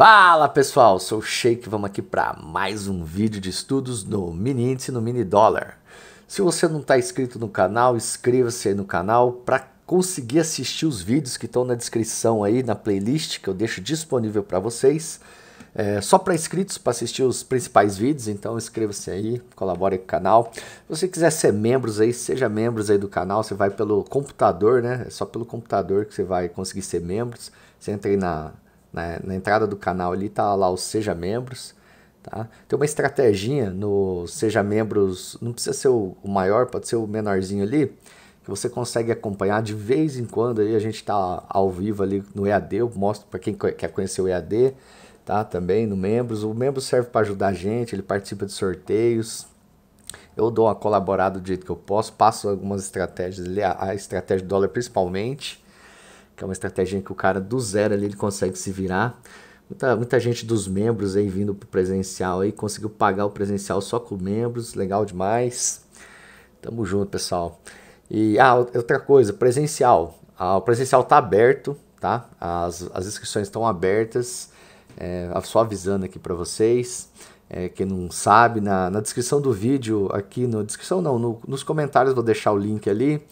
Fala pessoal, sou o Sheik, vamos aqui para mais um vídeo de estudos no Mini Índice no Mini Dólar. Se você não está inscrito no canal, inscreva-se aí no canal para conseguir assistir os vídeos que estão na descrição aí, na playlist que eu deixo disponível para vocês. É, só para inscritos, para assistir os principais vídeos, então inscreva-se aí, colabore com o canal. Se você quiser ser membros aí, seja membros aí do canal, você vai pelo computador, né? É só pelo computador que você vai conseguir ser membros. Você entra aí na na, né? na entrada do canal ali tá lá o Seja Membros. Tá? Tem uma estratégia no Seja Membros, não precisa ser o maior, pode ser o menorzinho ali, que você consegue acompanhar de vez em quando. Aí a gente está ao vivo ali no EAD, eu mostro para quem quer conhecer o EAD, tá? Também no Membros. O Membros serve para ajudar a gente, ele participa de sorteios. Eu dou uma colaborada do jeito que eu posso, passo algumas estratégias ali, a, a estratégia do dólar principalmente que é uma estratégia que o cara do zero ali ele consegue se virar. Muita, muita gente dos membros aí vindo pro presencial aí conseguiu pagar o presencial só com membros, legal demais. Tamo junto, pessoal. E ah, outra coisa, presencial. Ah, o presencial tá aberto, tá? As, as inscrições estão abertas. É, só avisando aqui para vocês. É, quem não sabe, na, na descrição do vídeo, aqui na descrição não, no, nos comentários vou deixar o link ali.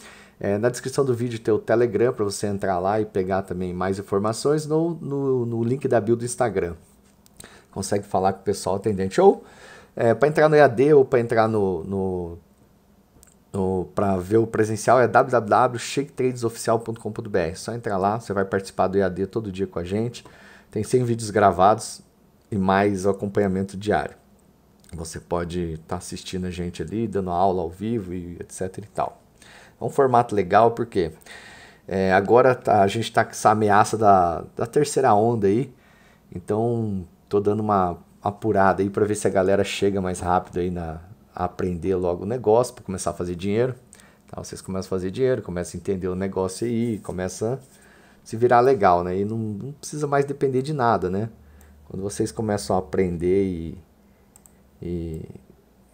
É, na descrição do vídeo tem o Telegram para você entrar lá e pegar também mais informações no, no, no link da bio do Instagram. Consegue falar com o pessoal atendente ou é, para entrar no EAD ou para entrar no, no, para ver o presencial é www.shaketradesoficial.com.br. só entrar lá, você vai participar do EAD todo dia com a gente. Tem 100 vídeos gravados e mais acompanhamento diário. Você pode estar tá assistindo a gente ali, dando aula ao vivo e etc e tal. É um formato legal porque é, agora tá, a gente está com essa ameaça da, da terceira onda aí. Então, tô dando uma apurada aí para ver se a galera chega mais rápido aí na a aprender logo o negócio para começar a fazer dinheiro. então vocês começam a fazer dinheiro, começam a entender o negócio aí, começa a se virar legal, né? E não, não precisa mais depender de nada, né? Quando vocês começam a aprender e, e,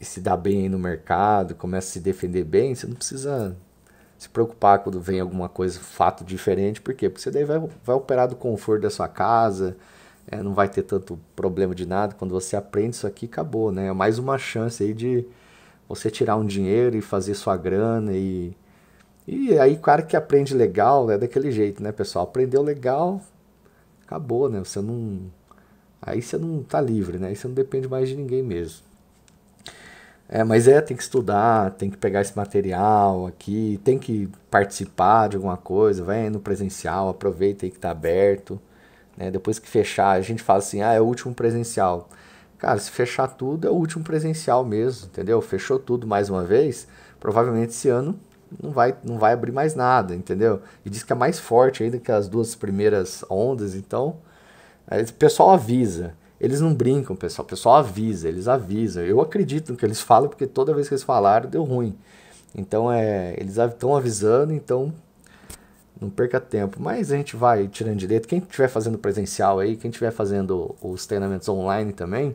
e se dar bem aí no mercado, começa a se defender bem, você não precisa se preocupar quando vem alguma coisa, fato diferente, por quê? Porque você daí vai, vai operar do conforto da sua casa, é, não vai ter tanto problema de nada. Quando você aprende isso aqui, acabou, né? É mais uma chance aí de você tirar um dinheiro e fazer sua grana e. E aí, claro cara que aprende legal é daquele jeito, né, pessoal? Aprendeu legal, acabou, né? Você não. Aí você não tá livre, né? Aí você não depende mais de ninguém mesmo. É, mas é, tem que estudar, tem que pegar esse material aqui, tem que participar de alguma coisa, vai no presencial, aproveita aí que está aberto. Né? Depois que fechar, a gente fala assim, ah, é o último presencial. Cara, se fechar tudo, é o último presencial mesmo, entendeu? Fechou tudo mais uma vez, provavelmente esse ano não vai, não vai abrir mais nada, entendeu? E diz que é mais forte ainda que as duas primeiras ondas, então... o pessoal avisa. Eles não brincam, pessoal. O pessoal avisa, eles avisam. Eu acredito no que eles falam, porque toda vez que eles falaram, deu ruim. Então, é, eles estão avisando, então não perca tempo. Mas a gente vai tirando direito. Quem estiver fazendo presencial aí, quem estiver fazendo os treinamentos online também,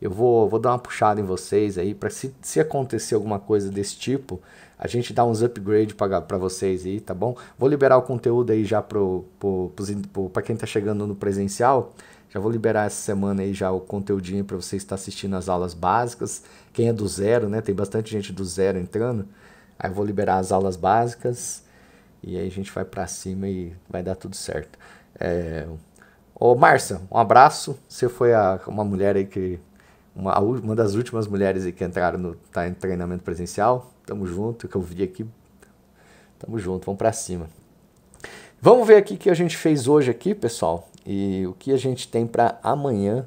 eu vou, vou dar uma puxada em vocês aí para se, se acontecer alguma coisa desse tipo, a gente dá uns upgrade para vocês aí, tá bom? Vou liberar o conteúdo aí já para pro, pro, pro, quem está chegando no presencial. Já vou liberar essa semana aí já o conteúdinho para você estar assistindo as aulas básicas. Quem é do zero, né? Tem bastante gente do zero entrando. Aí eu vou liberar as aulas básicas e aí a gente vai para cima e vai dar tudo certo. É... Ô Márcia, um abraço. Você foi a, uma mulher aí que uma, uma das últimas mulheres aí que entraram no tá, em treinamento presencial. Tamo junto, que eu vi aqui. Tamo junto, vamos para cima. Vamos ver aqui o que a gente fez hoje aqui, pessoal e o que a gente tem para amanhã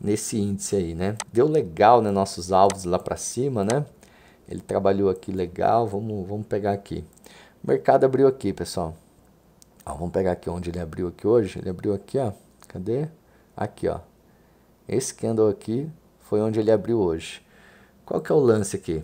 nesse índice aí, né? Deu legal, né? Nossos alvos lá para cima, né? Ele trabalhou aqui legal, vamos, vamos pegar aqui. O mercado abriu aqui, pessoal. Ó, vamos pegar aqui onde ele abriu aqui hoje. Ele abriu aqui, ó. Cadê? Aqui, ó. Esse candle aqui foi onde ele abriu hoje. Qual que é o lance aqui?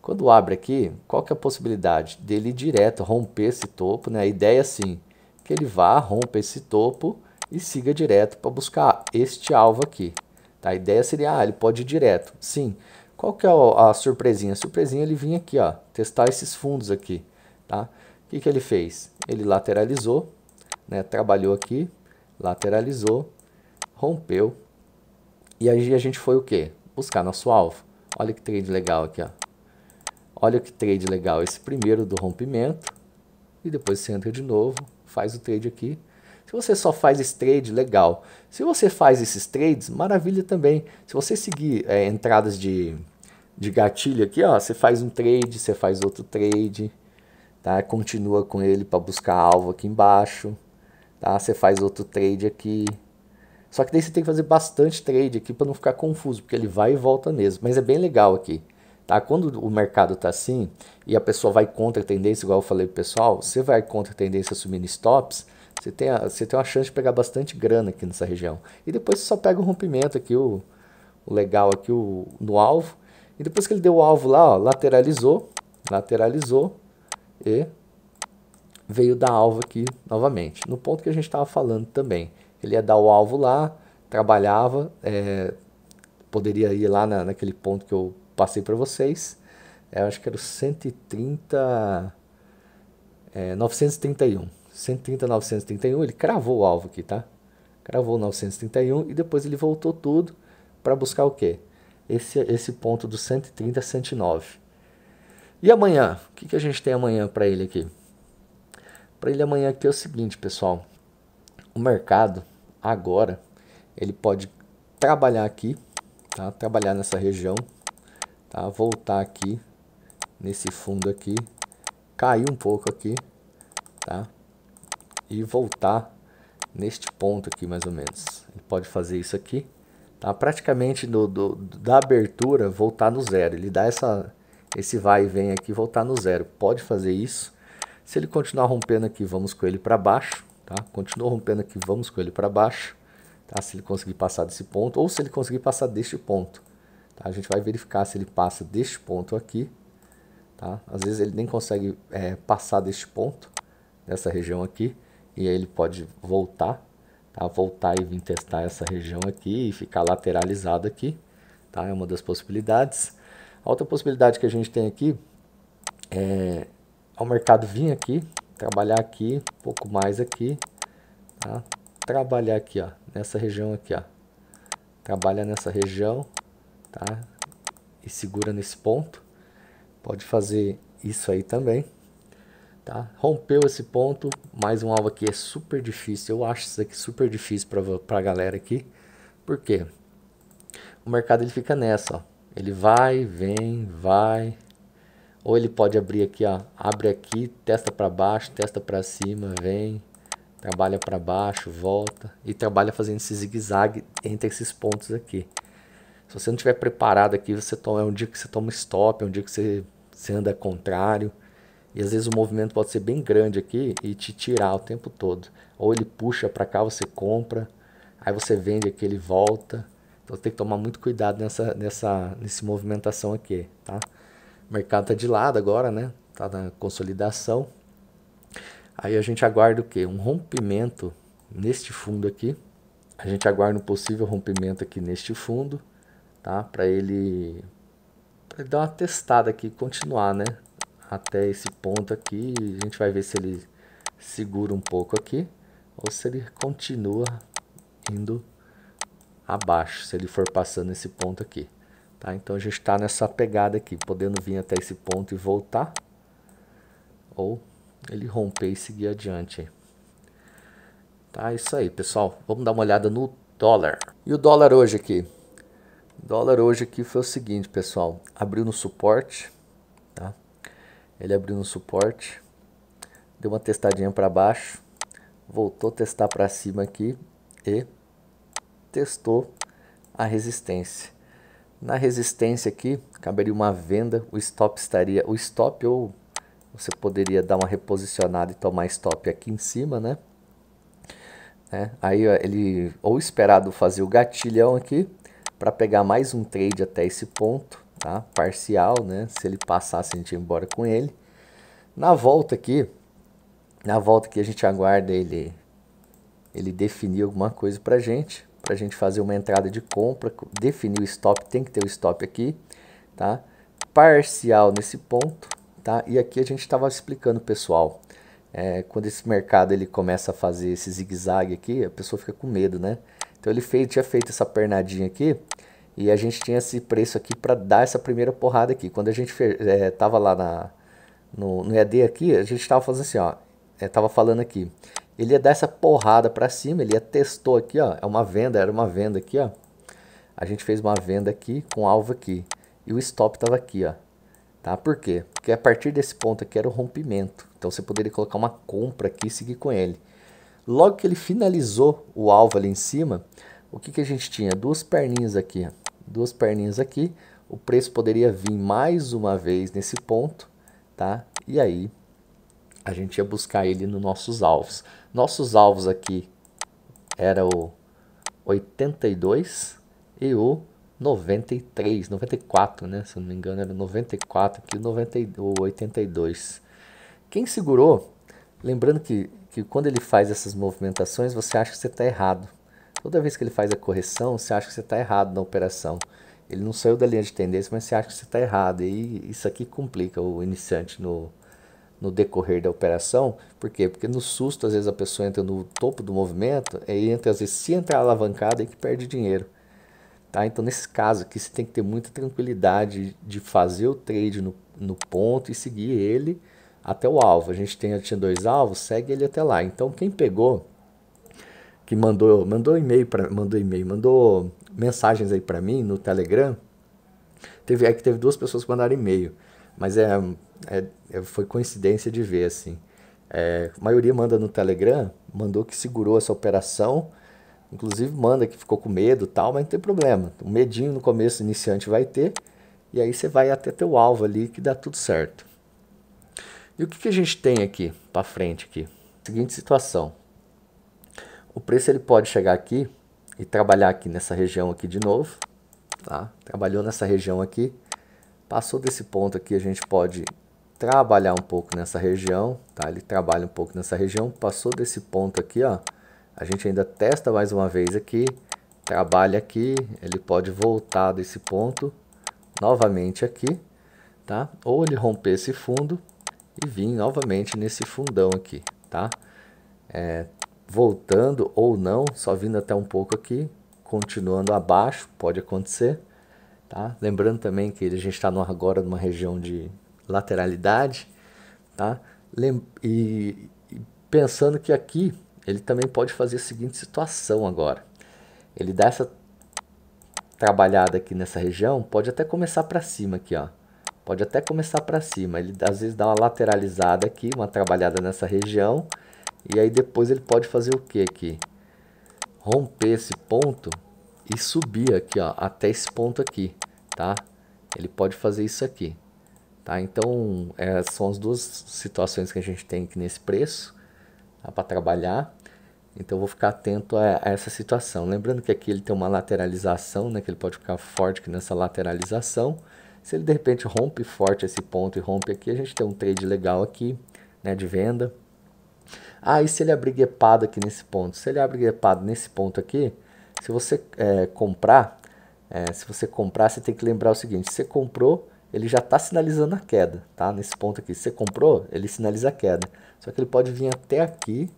Quando abre aqui, qual que é a possibilidade dele ir direto, romper esse topo, né? A ideia é assim, que ele vá, rompa esse topo e siga direto para buscar este alvo aqui. Tá? A ideia seria, ah, ele pode ir direto. Sim. Qual que é a surpresinha? A surpresinha ele vinha aqui, ó, testar esses fundos aqui. Tá? O que, que ele fez? Ele lateralizou, né, trabalhou aqui, lateralizou, rompeu. E aí a gente foi o quê? Buscar nosso alvo. Olha que trade legal aqui, ó. Olha que trade legal esse primeiro do rompimento. E depois você entra de novo, faz o trade aqui. Se você só faz esse trade, legal. Se você faz esses trades, maravilha também. Se você seguir é, entradas de, de gatilho aqui, ó, você faz um trade, você faz outro trade, tá? Continua com ele para buscar alvo aqui embaixo, tá? Você faz outro trade aqui. Só que daí você tem que fazer bastante trade aqui para não ficar confuso, porque ele vai e volta mesmo. Mas é bem legal aqui. Tá? Quando o mercado está assim e a pessoa vai contra a tendência, igual eu falei pro pessoal, você vai contra a tendência assumindo stops, você tem, a, você tem uma chance de pegar bastante grana aqui nessa região. E depois você só pega o rompimento aqui, o, o legal aqui o, no alvo. E depois que ele deu o alvo lá, ó, lateralizou, lateralizou e veio dar alvo aqui novamente. No ponto que a gente estava falando também. Ele ia dar o alvo lá, trabalhava, é, poderia ir lá na, naquele ponto que eu passei para vocês. É, acho que era o 130. É, 931. 130, 931. Ele cravou o alvo aqui, tá? Cravou 931 e depois ele voltou tudo para buscar o quê? Esse, esse ponto do 130, 109. E amanhã? O que, que a gente tem amanhã para ele aqui? Para ele amanhã aqui é o seguinte, pessoal. O mercado, agora, ele pode trabalhar aqui, tá? trabalhar nessa região tá? Voltar aqui nesse fundo aqui, cair um pouco aqui, tá? E voltar neste ponto aqui mais ou menos. Ele pode fazer isso aqui, tá? Praticamente do, do da abertura voltar no zero. Ele dá essa esse vai e vem aqui voltar no zero. Pode fazer isso. Se ele continuar rompendo aqui, vamos com ele para baixo, tá? Continua rompendo aqui, vamos com ele para baixo, tá? Se ele conseguir passar desse ponto ou se ele conseguir passar deste ponto. Tá? A gente vai verificar se ele passa deste ponto aqui. Tá? Às vezes ele nem consegue é, passar deste ponto, dessa região aqui, e aí ele pode voltar, tá? voltar e vir testar essa região aqui e ficar lateralizado aqui. Tá? É uma das possibilidades. A outra possibilidade que a gente tem aqui é ao mercado vir aqui, trabalhar aqui, um pouco mais aqui, tá? trabalhar aqui, ó, nessa região aqui, ó. trabalha nessa região, tá? E segura nesse ponto. Pode fazer isso aí também, tá? Rompeu esse ponto, mais um alvo aqui é super difícil. Eu acho isso aqui super difícil para a galera aqui. Por quê? O mercado ele fica nessa, ó. Ele vai, vem, vai. Ou ele pode abrir aqui, ó, abre aqui, testa para baixo, testa para cima, vem, trabalha para baixo, volta e trabalha fazendo esse zigue-zague entre esses pontos aqui. Se você não estiver preparado aqui, você toma, é um dia que você toma stop, é um dia que você, você anda contrário. E às vezes o movimento pode ser bem grande aqui e te tirar o tempo todo. Ou ele puxa para cá, você compra, aí você vende aqui, ele volta. Então tem que tomar muito cuidado nessa, nessa, nessa movimentação aqui, tá? O mercado tá de lado agora, né? Tá na consolidação. Aí a gente aguarda o quê? Um rompimento neste fundo aqui. A gente aguarda um possível rompimento aqui neste fundo tá? Para ele, ele dar uma testada aqui, continuar, né? Até esse ponto aqui, a gente vai ver se ele segura um pouco aqui ou se ele continua indo abaixo, se ele for passando esse ponto aqui. Tá? Então a gente está nessa pegada aqui, podendo vir até esse ponto e voltar, ou ele romper e seguir adiante. Tá, é isso aí pessoal, vamos dar uma olhada no dólar. E o dólar hoje aqui? Dólar hoje aqui foi o seguinte, pessoal, abriu no suporte, tá? Ele abriu no suporte, deu uma testadinha para baixo, voltou a testar para cima aqui e testou a resistência. Na resistência aqui, caberia uma venda, o stop estaria, o stop ou você poderia dar uma reposicionada e tomar stop aqui em cima, né? É, aí ele ou esperado fazer o gatilhão aqui para pegar mais um trade até esse ponto, tá? Parcial, né? Se ele passasse, a gente ia embora com ele. Na volta aqui, na volta que a gente aguarda ele ele definir alguma coisa para gente, para a gente fazer uma entrada de compra, definir o stop, tem que ter o stop aqui, tá? Parcial nesse ponto, tá? E aqui a gente estava explicando, pessoal, é, quando esse mercado ele começa a fazer esse zigue-zague aqui, a pessoa fica com medo, né? Então ele fez, tinha feito essa pernadinha aqui e a gente tinha esse preço aqui para dar essa primeira porrada aqui. Quando a gente fez, é, tava lá na, no, no aqui, a gente tava fazendo assim, ó, é, tava falando aqui. Ele ia dar essa porrada para cima, ele ia testou aqui, ó, é uma venda, era uma venda aqui, ó. A gente fez uma venda aqui com alvo aqui e o stop tava aqui, ó. Tá? Por quê? Porque a partir desse ponto aqui era o rompimento. Então você poderia colocar uma compra aqui e seguir com ele. Logo que ele finalizou o alvo ali em cima, o que, que a gente tinha? Duas perninhas aqui, duas perninhas aqui. O preço poderia vir mais uma vez nesse ponto, tá? E aí a gente ia buscar ele nos nossos alvos. Nossos alvos aqui era o 82 e o 93, 94, né? Se eu não me engano, era 94 aqui, 90, ou 82. Quem segurou Lembrando que, que quando ele faz essas movimentações, você acha que você está errado. Toda vez que ele faz a correção, você acha que você está errado na operação. Ele não saiu da linha de tendência, mas você acha que você está errado. E isso aqui complica o iniciante no, no decorrer da operação. Por quê? Porque no susto, às vezes a pessoa entra no topo do movimento, e entra, às vezes, se entrar alavancada, é que perde dinheiro. Tá? Então, nesse caso aqui, você tem que ter muita tranquilidade de fazer o trade no, no ponto e seguir ele até o alvo. A gente tem, tinha dois alvos, segue ele até lá. Então quem pegou, que mandou mandou e-mail para mandou e-mail, mandou mensagens aí para mim no Telegram, teve é que teve duas pessoas que mandaram e-mail, mas é, é, é foi coincidência de ver assim. É, a maioria manda no Telegram, mandou que segurou essa operação, inclusive manda que ficou com medo tal, mas não tem problema. O medinho no começo iniciante vai ter, e aí você vai até teu alvo ali que dá tudo certo. E o que, que a gente tem aqui para frente aqui? Seguinte situação. O preço ele pode chegar aqui e trabalhar aqui nessa região aqui de novo, tá? Trabalhou nessa região aqui, passou desse ponto aqui, a gente pode trabalhar um pouco nessa região, tá? Ele trabalha um pouco nessa região, passou desse ponto aqui, ó. A gente ainda testa mais uma vez aqui, trabalha aqui, ele pode voltar desse ponto novamente aqui, tá? Ou ele romper esse fundo e vim novamente nesse fundão aqui, tá? É, voltando ou não, só vindo até um pouco aqui, continuando abaixo, pode acontecer, tá? Lembrando também que a gente está agora numa região de lateralidade, tá? Lem e, e pensando que aqui ele também pode fazer a seguinte situação agora. Ele dá essa trabalhada aqui nessa região, pode até começar para cima aqui, ó. Pode até começar para cima. Ele às vezes dá uma lateralizada aqui, uma trabalhada nessa região. E aí depois ele pode fazer o que aqui? Romper esse ponto e subir aqui, ó, até esse ponto aqui, tá? Ele pode fazer isso aqui, tá? Então, é, são as duas situações que a gente tem aqui nesse preço tá? para trabalhar. Então, vou ficar atento a, a, essa situação. Lembrando que aqui ele tem uma lateralização, né? Que ele pode ficar forte aqui nessa lateralização. Se ele de repente rompe forte esse ponto e rompe aqui, a gente tem um trade legal aqui né, de venda. Aí ah, e se ele abrir gapado aqui nesse ponto? Se ele abrir gapado nesse ponto aqui, se você é, comprar, é, se você comprar, você tem que lembrar o seguinte, você comprou, ele já está sinalizando a queda, tá? Nesse ponto aqui, se você comprou, ele sinaliza a queda. Só que ele pode vir até aqui,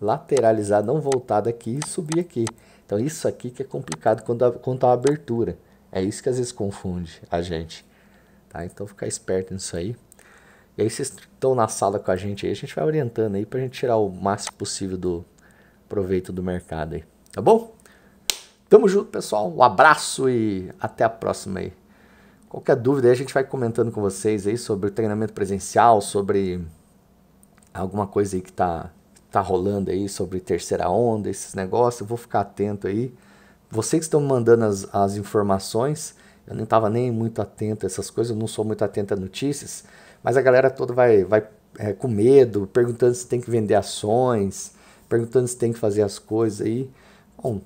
lateralizar, não voltar daqui e subir aqui. Então isso aqui que é complicado quando, a, quando há abertura. É isso que às vezes confunde a gente. Tá? Então ficar esperto nisso aí. E aí vocês estão na sala com a gente aí, a gente vai orientando aí para a gente tirar o máximo possível do proveito do mercado aí, tá bom? Tamo junto, pessoal. Um abraço e até a próxima aí. Qualquer dúvida aí a gente vai comentando com vocês aí sobre o treinamento presencial, sobre alguma coisa aí que tá tá rolando aí sobre terceira onda, esses negócios, eu vou ficar atento aí. Vocês que estão mandando as, as informações, eu não estava nem muito atento a essas coisas, eu não sou muito atento a notícias, mas a galera toda vai, vai é, com medo, perguntando se tem que vender ações, perguntando se tem que fazer as coisas aí. Bom,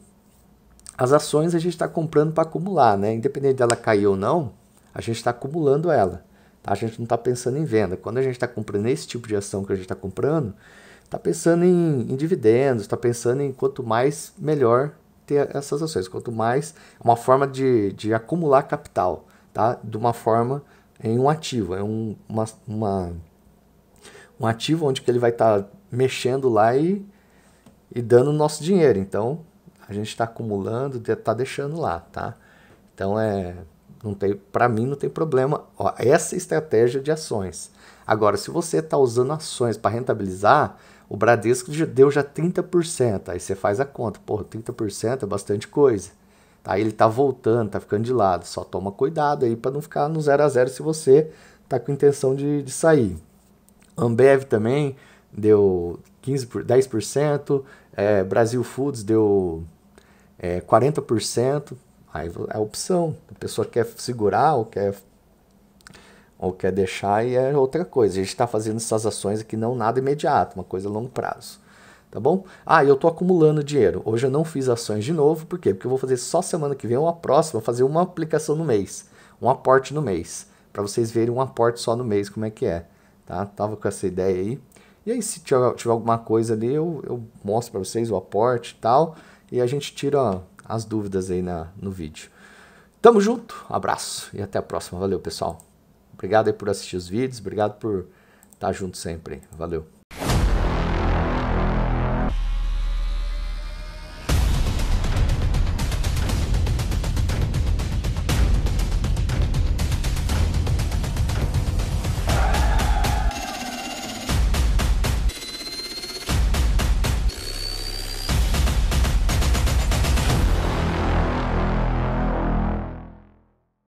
as ações a gente está comprando para acumular, né? Independente dela cair ou não, a gente está acumulando ela. Tá? A gente não está pensando em venda. Quando a gente está comprando esse tipo de ação que a gente está comprando, está pensando em, em dividendos, está pensando em quanto mais melhor ter essas ações. Quanto mais, é uma forma de, de acumular capital, tá? De uma forma em um ativo, é um, uma, uma, um ativo onde que ele vai estar tá mexendo lá e, e dando o nosso dinheiro. Então, a gente está acumulando, está deixando lá, tá? Então, é, não tem, para mim não tem problema Ó, essa estratégia de ações. Agora, se você está usando ações para rentabilizar, o Bradesco deu já 30%. Aí você faz a conta. Porra, 30% é bastante coisa. Tá? Ele tá voltando, tá ficando de lado. Só toma cuidado aí para não ficar no 0 a 0 se você tá com intenção de, de sair. Ambev também deu 15, 10%. É, Brasil Foods deu é, 40%. Aí é a opção. A pessoa quer segurar ou quer ou quer deixar e é outra coisa. A gente está fazendo essas ações aqui não nada imediato, uma coisa a longo prazo. Tá bom? Ah, eu estou acumulando dinheiro. Hoje eu não fiz ações de novo, por quê? Porque eu vou fazer só semana que vem ou a próxima, fazer uma aplicação no mês, um aporte no mês, para vocês verem um aporte só no mês como é que é. Tá? Tava com essa ideia aí. E aí, se tiver, tiver alguma coisa ali, eu, eu mostro para vocês o aporte e tal. E a gente tira as dúvidas aí na, no vídeo. Tamo junto, abraço e até a próxima. Valeu, pessoal. Obrigado aí por assistir os vídeos, obrigado por estar junto sempre. Valeu.